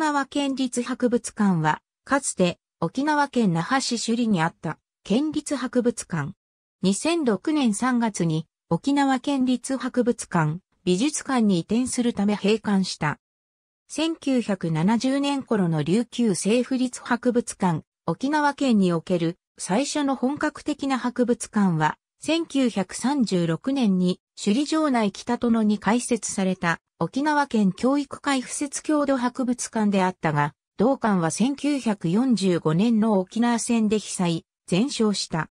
縄県立博物館は、かつて沖縄県那覇市首里にあった県立博物館。2006年3月に沖縄県立博物館、美術館に移転するため閉館した。1970年頃の琉球政府立博物館、沖縄県における最初の本格的な博物館は1936年に首里城内北殿に開設された沖縄県教育会附設郷土博物館であったが、同館は1945年の沖縄戦で被災、全焼した。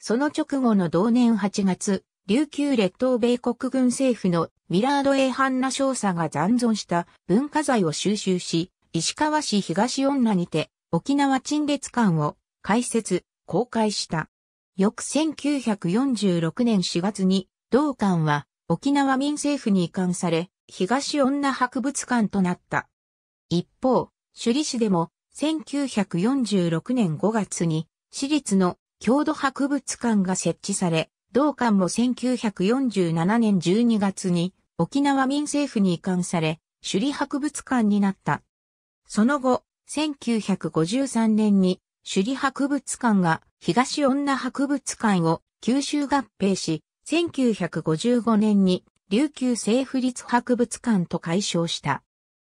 その直後の同年8月、琉球列島米国軍政府のウィラード・エーハンナ少佐が残存した文化財を収集し、石川市東女にて沖縄陳列館を開設、公開した。翌1946年4月に、同館は沖縄民政府に移管され、東女博物館となった。一方、首里市でも1946年5月に市立の郷土博物館が設置され、同館も1947年12月に沖縄民政府に移管され、首里博物館になった。その後、1953年に首里博物館が東女博物館を九州合併し、1955年に琉球政府立博物館と改称した。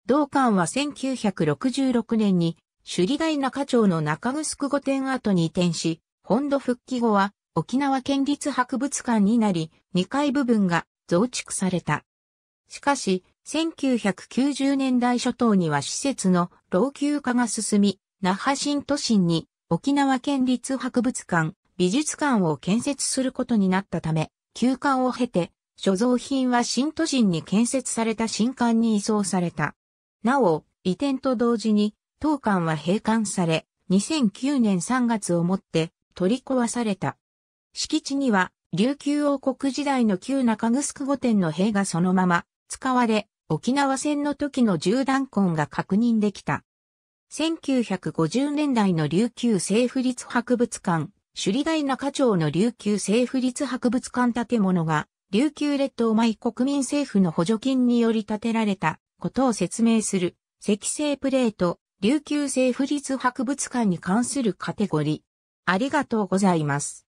同館は1966年に首里大中町の中城御殿跡に移転し、本土復帰後は沖縄県立博物館になり、2階部分が増築された。しかし、1990年代初頭には施設の老朽化が進み、那覇新都心に沖縄県立博物館、美術館を建設することになったため、休館を経て、所蔵品は新都心に建設された新館に移送された。なお、移転と同時に、当館は閉館され、2009年3月をもって取り壊された。敷地には、琉球王国時代の旧中城御殿の塀がそのまま使われ、沖縄戦の時の銃弾痕が確認できた。1950年代の琉球政府立博物館、首里大中町の琉球政府立博物館建物が、琉球列島米国民政府の補助金により建てられたことを説明する、石製プレート、琉球政府立博物館に関するカテゴリー。ありがとうございます。